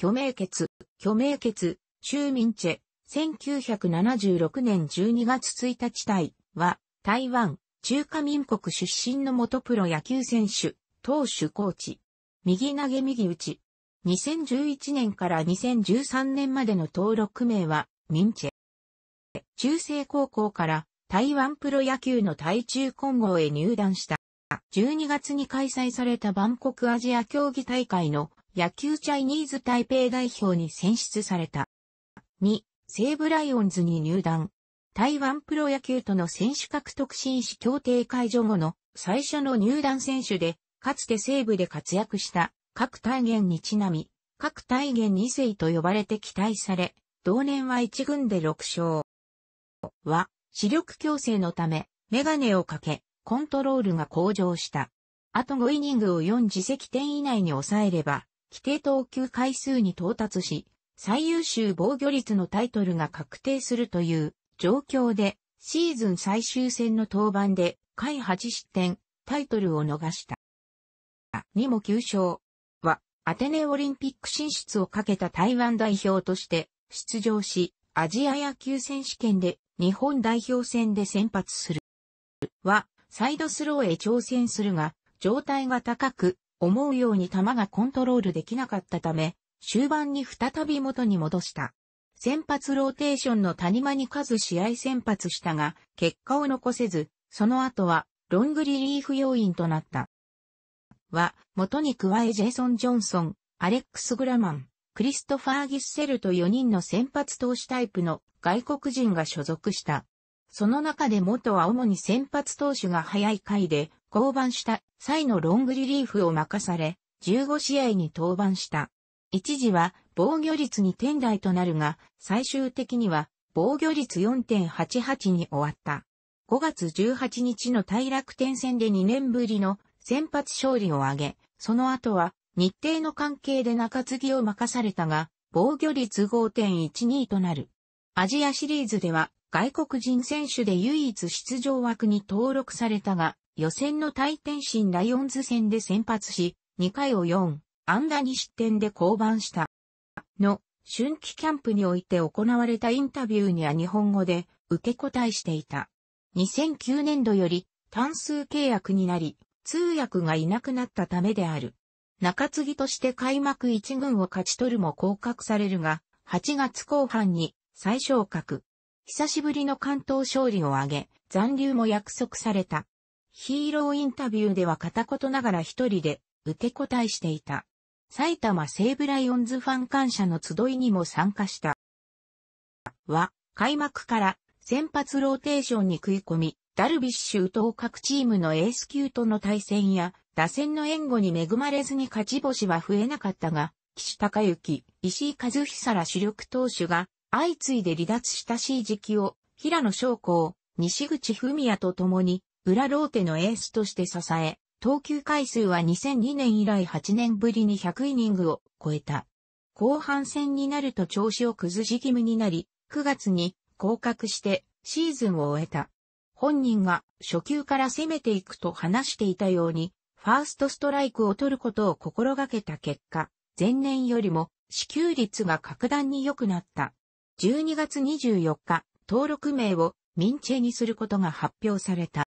巨名決、巨名決、州民チェ、1976年12月1日隊は、台湾、中華民国出身の元プロ野球選手、投手コーチ。右投げ右打ち。2011年から2013年までの登録名は、民チェ。中世高校から台湾プロ野球の対中混合へ入団した。12月に開催された万国アジア競技大会の野球チャイニーズ台北代表に選出された。2、西武ライオンズに入団。台湾プロ野球との選手獲得紳士協定解除後の最初の入団選手で、かつて西武で活躍した各大元にちなみ、各大元2世と呼ばれて期待され、同年は一軍で6勝。は、視力矯正のため、メガネをかけ、コントロールが向上した。あと5イニングを4自責点以内に抑えれば、規定投球回数に到達し、最優秀防御率のタイトルが確定するという状況で、シーズン最終戦の登板で、回8失点、タイトルを逃した。にも9勝は、アテネオリンピック進出をかけた台湾代表として出場し、アジア野球選手権で日本代表戦で先発する。は、サイドスローへ挑戦するが、状態が高く、思うように球がコントロールできなかったため、終盤に再び元に戻した。先発ローテーションの谷間に数試合先発したが、結果を残せず、その後は、ロングリリーフ要員となった。は、元に加えジェイソン・ジョンソン、アレックス・グラマン、クリストファー・ギッセルと4人の先発投手タイプの外国人が所属した。その中で元は主に先発投手が早い回で、降板した際のロングリリーフを任され、15試合に登板した。一時は防御率2点台となるが、最終的には防御率4.88に終わった。5月18日の大楽天戦で2年ぶりの先発勝利を挙げ、その後は日程の関係で中継ぎを任されたが、防御率5.12となる。アジアシリーズでは外国人選手で唯一出場枠に登録されたが、予選の対天心ライオンズ戦で先発し、2回を4、安打2失点で降板した。の、春季キャンプにおいて行われたインタビューには日本語で受け答えしていた。2009年度より単数契約になり、通訳がいなくなったためである。中継ぎとして開幕1軍を勝ち取るも降格されるが、8月後半に再昇格。久しぶりの関東勝利を挙げ、残留も約束された。ヒーローインタビューでは片言ながら一人で受け答えしていた。埼玉西武ライオンズファン感謝の集いにも参加した。は、開幕から先発ローテーションに食い込み、ダルビッシュ等各チームのエース級との対戦や、打線の援護に恵まれずに勝ち星は増えなかったが、岸隆之、石井和久ら主力投手が相次いで離脱したしい時期を、平野翔子、西口文也と共に裏ローテのエースとして支え、投球回数は2002年以来8年ぶりに100イニングを超えた。後半戦になると調子を崩し気味になり、9月に降格してシーズンを終えた。本人が初級から攻めていくと話していたように、ファーストストライクを取ることを心がけた結果、前年よりも支給率が格段に良くなった。12月24日、登録名をミンチェにすることが発表された。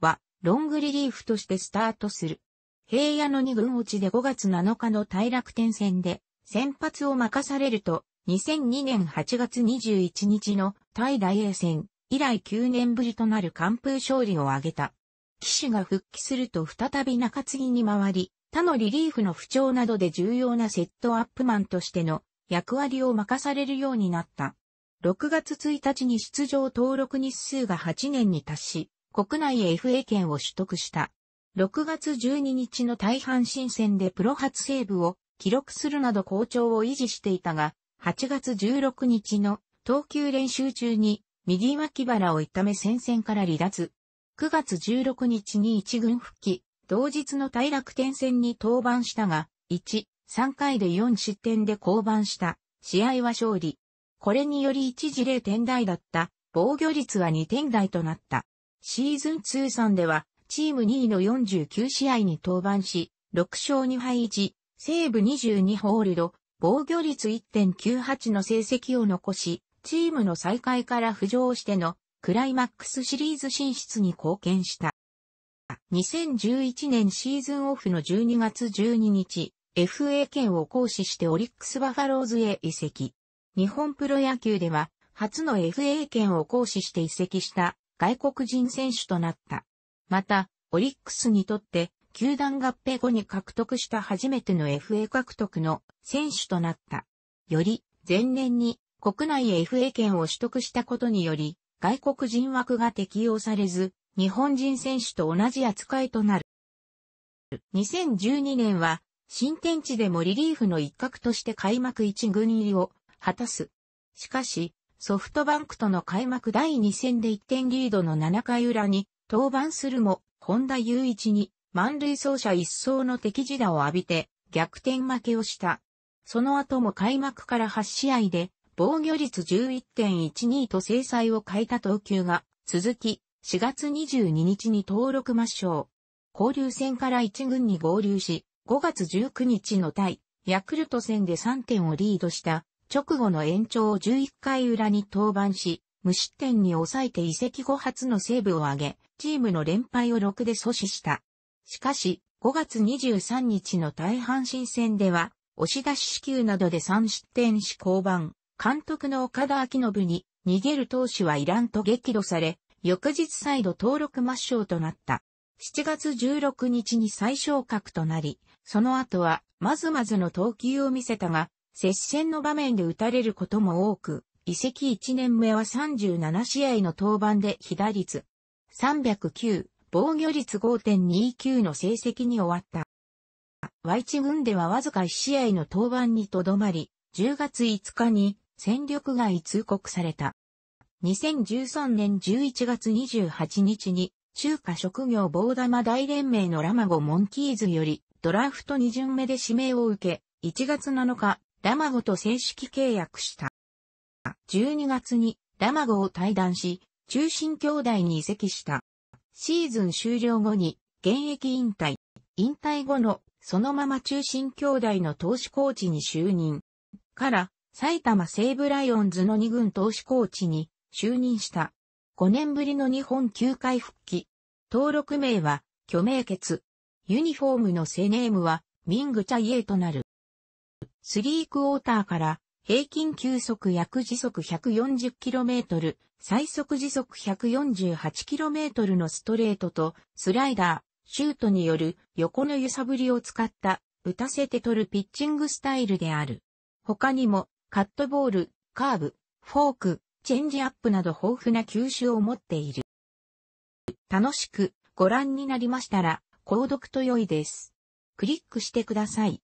は、ロングリリーフとしてスタートする。平野の二軍落ちで5月7日の大楽天戦で、先発を任されると、2002年8月21日の対大英戦以来9年ぶりとなる完封勝利を挙げた。騎手が復帰すると再び中継ぎに回り、他のリリーフの不調などで重要なセットアップマンとしての役割を任されるようになった。6月1日に出場登録日数が8年に達し、国内 FA 権を取得した。6月12日の大半新戦でプロ初セーブを記録するなど好調を維持していたが、8月16日の投球練習中に右脇腹を痛め戦線から離脱。9月16日に一軍復帰、同日の大楽天戦に登板したが、1、3回で4失点で降板した。試合は勝利。これにより一時0点台だった防御率は2点台となった。シーズン通算では、チーム2位の49試合に登板し、6勝2敗1、西部22ホールド、防御率1.98の成績を残し、チームの再開から浮上してのクライマックスシリーズ進出に貢献した。2011年シーズンオフの12月12日、FA 権を行使してオリックスバファローズへ移籍。日本プロ野球では、初の FA 権を行使して移籍した外国人選手となった。また、オリックスにとって、球団合併後に獲得した初めての FA 獲得の選手となった。より、前年に国内 FA 権を取得したことにより、外国人枠が適用されず、日本人選手と同じ扱いとなる。2012年は、新天地でもリリーフの一角として開幕一軍入りを果たす。しかし、ソフトバンクとの開幕第2戦で1点リードの7回裏に登板するも、本田雄一に満塁走者一層の敵地打を浴びて逆転負けをした。その後も開幕から8試合で防御率11.12と制裁を変えた投球が続き、4月22日に登録抹消。交流戦から1軍に合流し、5月19日の対ヤクルト戦で3点をリードした直後の延長を11回裏に登板し、無失点に抑えて移籍後初のセーブを挙げ、チームの連敗を6で阻止した。しかし、5月23日の大阪神戦では、押し出し支給などで3失点し降板、監督の岡田明信に、逃げる投手はいらんと激怒され、翌日再度登録抹消となった。7月16日に再昇格となり、その後は、まずまずの投球を見せたが、接戦の場面で打たれることも多く、移籍1年目は37試合の登板で被打率309、防御率5.29の成績に終わった。Y 地軍ではわずか1試合の登板にとどまり、10月5日に戦力外通告された。2013年11月28日に中華職業棒玉大連盟のラマゴモンキーズよりドラフト2巡目で指名を受け、1月7日、ラマゴと正式契約した。12月にラマゴを退団し、中心兄弟に移籍した。シーズン終了後に現役引退。引退後のそのまま中心兄弟の投資コーチに就任。から、埼玉西武ライオンズの2軍投資コーチに就任した。5年ぶりの日本球界復帰。登録名は、巨名決。ユニフォームのセネームは、ミングチャイエとなる。スリークォーターから平均球速約時速 140km、最速時速 148km のストレートとスライダー、シュートによる横の揺さぶりを使った打たせて取るピッチングスタイルである。他にもカットボール、カーブ、フォーク、チェンジアップなど豊富な球種を持っている。楽しくご覧になりましたら、購読と良いです。クリックしてください。